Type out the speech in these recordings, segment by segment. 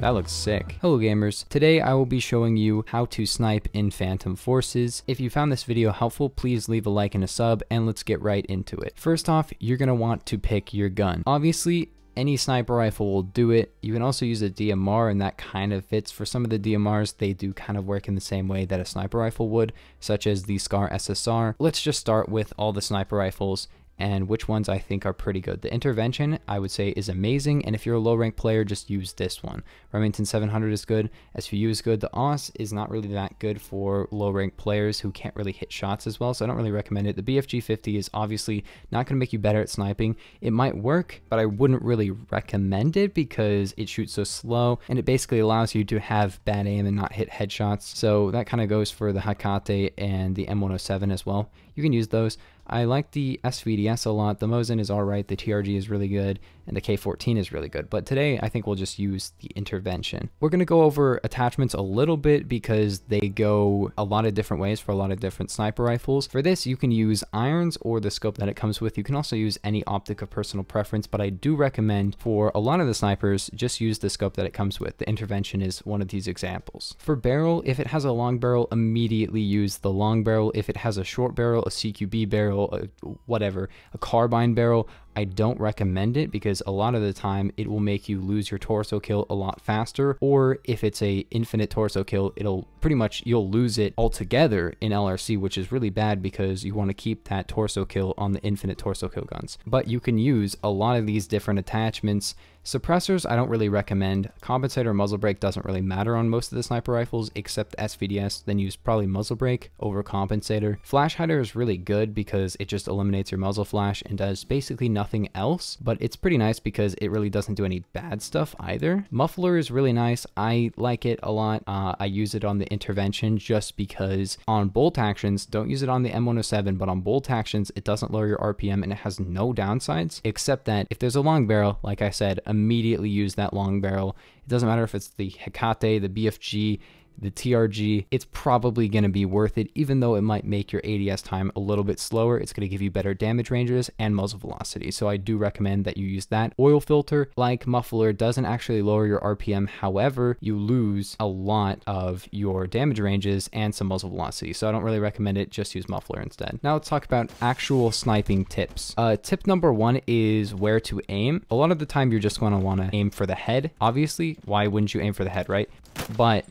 That looks sick. Hello gamers, today I will be showing you how to snipe in Phantom Forces. If you found this video helpful, please leave a like and a sub and let's get right into it. First off, you're gonna want to pick your gun. Obviously, any sniper rifle will do it. You can also use a DMR and that kind of fits. For some of the DMRs, they do kind of work in the same way that a sniper rifle would, such as the SCAR SSR. Let's just start with all the sniper rifles and which ones I think are pretty good. The intervention, I would say, is amazing, and if you're a low rank player, just use this one. Remington 700 is good, SVU is good, the OS is not really that good for low rank players who can't really hit shots as well, so I don't really recommend it. The BFG 50 is obviously not going to make you better at sniping. It might work, but I wouldn't really recommend it because it shoots so slow, and it basically allows you to have bad aim and not hit headshots, so that kind of goes for the Hakate and the M107 as well. You can use those. I like the SVDS a lot. The Mosin is alright, the TRG is really good, and the K14 is really good. But today I think we'll just use the intervention. We're going to go over attachments a little bit because they go a lot of different ways for a lot of different sniper rifles. For this, you can use irons or the scope that it comes with. You can also use any optic of personal preference, but I do recommend for a lot of the snipers, just use the scope that it comes with. The intervention is one of these examples. For barrel, if it has a long barrel, immediately use the long barrel. If it has a short barrel, a CQB barrel, a whatever, a carbine barrel, I don't recommend it because a lot of the time it will make you lose your torso kill a lot faster or if it's a infinite torso kill it'll pretty much you'll lose it altogether in LRC which is really bad because you want to keep that torso kill on the infinite torso kill guns but you can use a lot of these different attachments Suppressors, I don't really recommend. Compensator muzzle brake doesn't really matter on most of the sniper rifles except SVDS, then use probably muzzle brake over compensator. Flash hider is really good because it just eliminates your muzzle flash and does basically nothing else, but it's pretty nice because it really doesn't do any bad stuff either. Muffler is really nice. I like it a lot. Uh, I use it on the intervention just because on bolt actions, don't use it on the M107, but on bolt actions, it doesn't lower your RPM and it has no downsides, except that if there's a long barrel, like I said, immediately use that long barrel. It doesn't matter if it's the Hecate, the BFG, the TRG, it's probably going to be worth it, even though it might make your ADS time a little bit slower. It's going to give you better damage ranges and muzzle velocity. So I do recommend that you use that. Oil filter, like muffler, doesn't actually lower your RPM. However, you lose a lot of your damage ranges and some muzzle velocity. So I don't really recommend it. Just use muffler instead. Now let's talk about actual sniping tips. Uh, tip number one is where to aim. A lot of the time, you're just going to want to aim for the head. Obviously, why wouldn't you aim for the head, right? But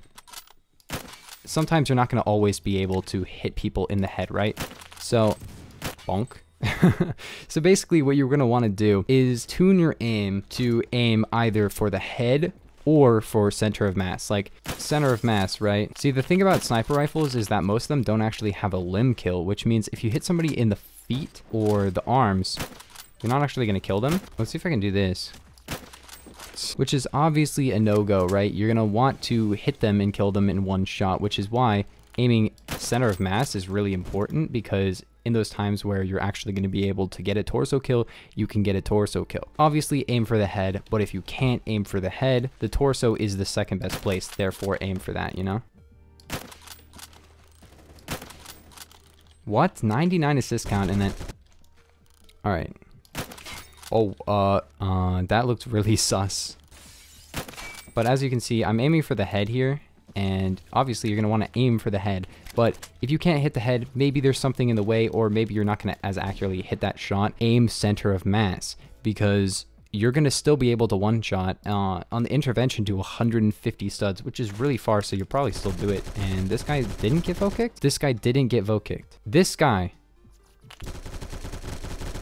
sometimes you're not going to always be able to hit people in the head, right? So, bonk. so basically what you're going to want to do is tune your aim to aim either for the head or for center of mass, like center of mass, right? See, the thing about sniper rifles is that most of them don't actually have a limb kill, which means if you hit somebody in the feet or the arms, you're not actually going to kill them. Let's see if I can do this shots, which is obviously a no-go, right? You're gonna want to hit them and kill them in one shot, which is why aiming center of mass is really important because in those times where you're actually going to be able to get a torso kill, you can get a torso kill. Obviously aim for the head, but if you can't aim for the head, the torso is the second best place, therefore aim for that, you know? What? 99 assist count and then... Alright. Oh, uh, uh, that looked really sus. But as you can see, I'm aiming for the head here, and obviously you're going to want to aim for the head, but if you can't hit the head, maybe there's something in the way, or maybe you're not going to as accurately hit that shot. Aim center of mass, because you're going to still be able to one-shot uh, on the intervention to 150 studs, which is really far, so you'll probably still do it. And this guy didn't get vote kicked? This guy didn't get vote kicked. This guy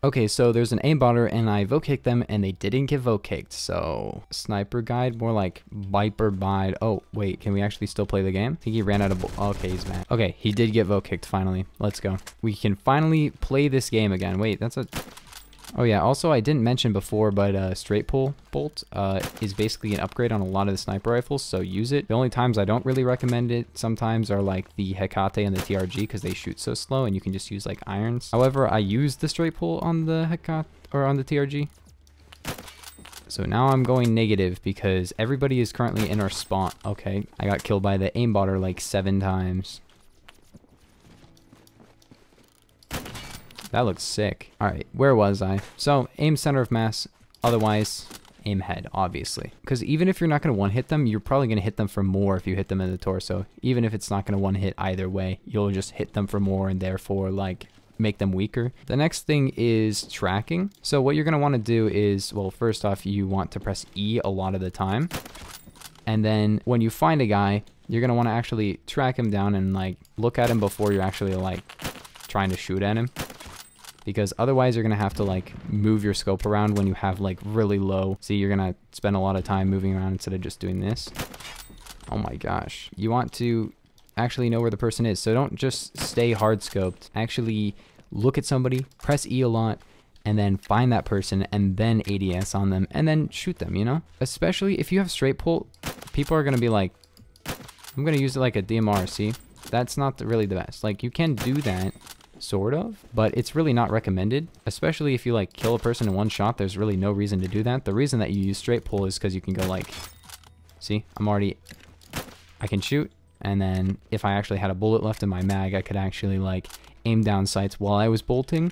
Okay, so there's an aimbotter and I vote kicked them and they didn't get vote kicked. So sniper guide, more like viper bide. Oh, wait, can we actually still play the game? I think he ran out of, okay, he's mad. Okay, he did get vote kicked finally. Let's go. We can finally play this game again. Wait, that's a, Oh yeah, also I didn't mention before, but uh, straight pull bolt uh, is basically an upgrade on a lot of the sniper rifles, so use it. The only times I don't really recommend it sometimes are like the Hecate and the TRG because they shoot so slow and you can just use like irons. However, I use the straight pull on the Hecate or on the TRG. So now I'm going negative because everybody is currently in our spawn. Okay, I got killed by the aimbotter like seven times. That looks sick. All right, where was I? So aim center of mass, otherwise aim head, obviously. Because even if you're not going to one hit them, you're probably going to hit them for more if you hit them in the torso. Even if it's not going to one hit either way, you'll just hit them for more and therefore like make them weaker. The next thing is tracking. So what you're going to want to do is, well, first off, you want to press E a lot of the time. And then when you find a guy, you're going to want to actually track him down and like look at him before you're actually like trying to shoot at him because otherwise you're going to have to like move your scope around when you have like really low. See, you're going to spend a lot of time moving around instead of just doing this. Oh my gosh. You want to actually know where the person is. So don't just stay hard scoped. Actually look at somebody, press E a lot, and then find that person and then ADS on them and then shoot them, you know? Especially if you have straight pull, people are going to be like, I'm going to use it like a DMR, see? That's not the, really the best. Like, you can do that, sort of, but it's really not recommended, especially if you like kill a person in one shot, there's really no reason to do that. The reason that you use straight pull is because you can go like, see, I'm already, I can shoot, and then if I actually had a bullet left in my mag, I could actually like aim down sights while I was bolting,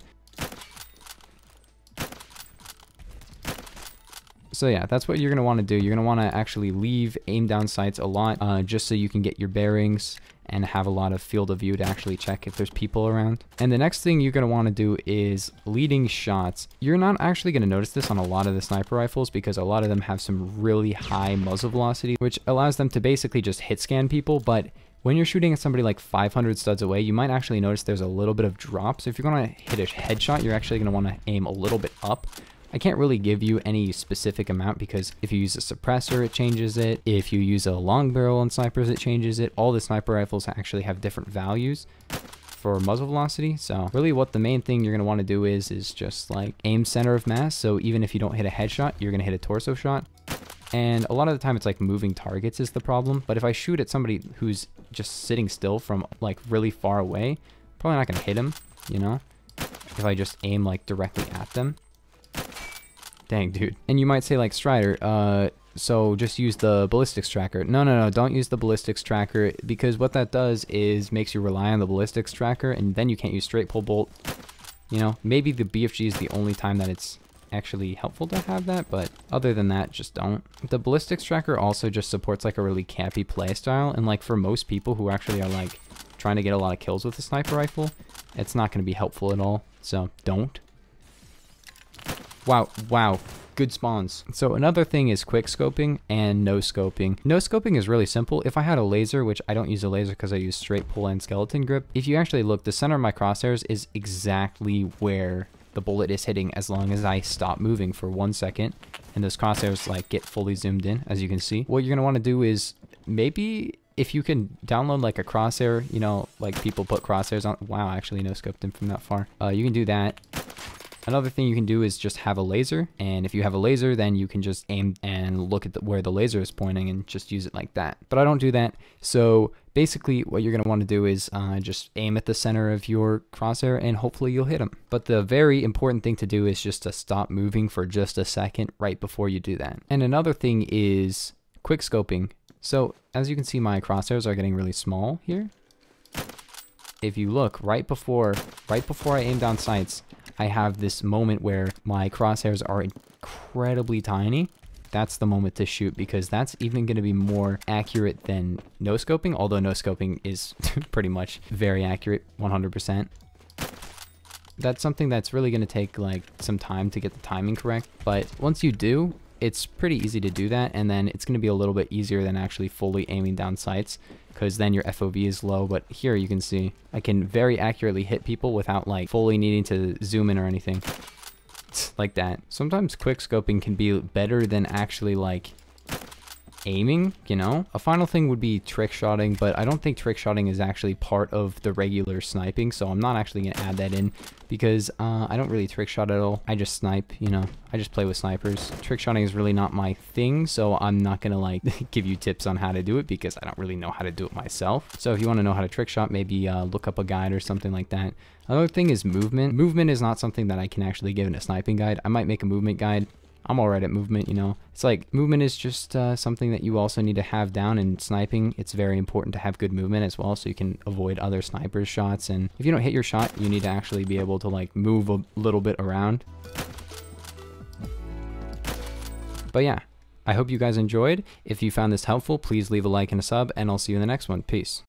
So yeah, that's what you're going to want to do. You're going to want to actually leave aim down sights a lot uh, just so you can get your bearings and have a lot of field of view to actually check if there's people around. And the next thing you're going to want to do is leading shots. You're not actually going to notice this on a lot of the sniper rifles because a lot of them have some really high muzzle velocity, which allows them to basically just hit scan people, but when you're shooting at somebody like 500 studs away, you might actually notice there's a little bit of drop. So if you're going to hit a headshot, you're actually going to want to aim a little bit up I can't really give you any specific amount because if you use a suppressor, it changes it. If you use a long barrel on snipers, it changes it. All the sniper rifles actually have different values for muzzle velocity. So really what the main thing you're going to want to do is, is just like aim center of mass. So even if you don't hit a headshot, you're going to hit a torso shot. And a lot of the time it's like moving targets is the problem. But if I shoot at somebody who's just sitting still from like really far away, probably not going to hit him, you know, if I just aim like directly at them. Dang, dude. And you might say like Strider, uh, so just use the ballistics tracker. No, no, no, don't use the ballistics tracker because what that does is makes you rely on the ballistics tracker and then you can't use straight pull bolt. You know, maybe the BFG is the only time that it's actually helpful to have that, but other than that, just don't. The ballistics tracker also just supports like a really campy playstyle and like for most people who actually are like trying to get a lot of kills with a sniper rifle, it's not going to be helpful at all, so don't. Wow, wow, good spawns. So another thing is quick scoping and no scoping. No scoping is really simple. If I had a laser, which I don't use a laser because I use straight pull and skeleton grip, if you actually look, the center of my crosshairs is exactly where the bullet is hitting as long as I stop moving for one second and those crosshairs like get fully zoomed in as you can see. What you're gonna wanna do is maybe if you can download like a crosshair, you know, like people put crosshairs on. Wow, actually no scoped him from that far. Uh, you can do that Another thing you can do is just have a laser. And if you have a laser, then you can just aim and look at the, where the laser is pointing and just use it like that. But I don't do that. So basically what you're going to want to do is uh, just aim at the center of your crosshair and hopefully you'll hit them. But the very important thing to do is just to stop moving for just a second right before you do that. And another thing is quick scoping. So as you can see, my crosshairs are getting really small here. If you look right before, right before I aim down sights, I have this moment where my crosshairs are incredibly tiny, that's the moment to shoot because that's even going to be more accurate than no scoping, although no scoping is pretty much very accurate, 100%. That's something that's really going to take like some time to get the timing correct, but once you do, it's pretty easy to do that, and then it's going to be a little bit easier than actually fully aiming down sights, because then your FOV is low, but here you can see I can very accurately hit people without like fully needing to zoom in or anything like that. Sometimes quick scoping can be better than actually like aiming, you know? A final thing would be trick shotting, but I don't think trick shotting is actually part of the regular sniping, so I'm not actually going to add that in because uh, I don't really trick shot at all. I just snipe, you know? I just play with snipers. Trick shotting is really not my thing, so I'm not going to like give you tips on how to do it because I don't really know how to do it myself. So if you want to know how to trick shot, maybe uh, look up a guide or something like that. Another thing is movement. Movement is not something that I can actually give in a sniping guide. I might make a movement guide I'm alright at movement, you know. It's like, movement is just uh, something that you also need to have down in sniping. It's very important to have good movement as well, so you can avoid other sniper's shots. And if you don't hit your shot, you need to actually be able to like move a little bit around. But yeah, I hope you guys enjoyed. If you found this helpful, please leave a like and a sub, and I'll see you in the next one. Peace.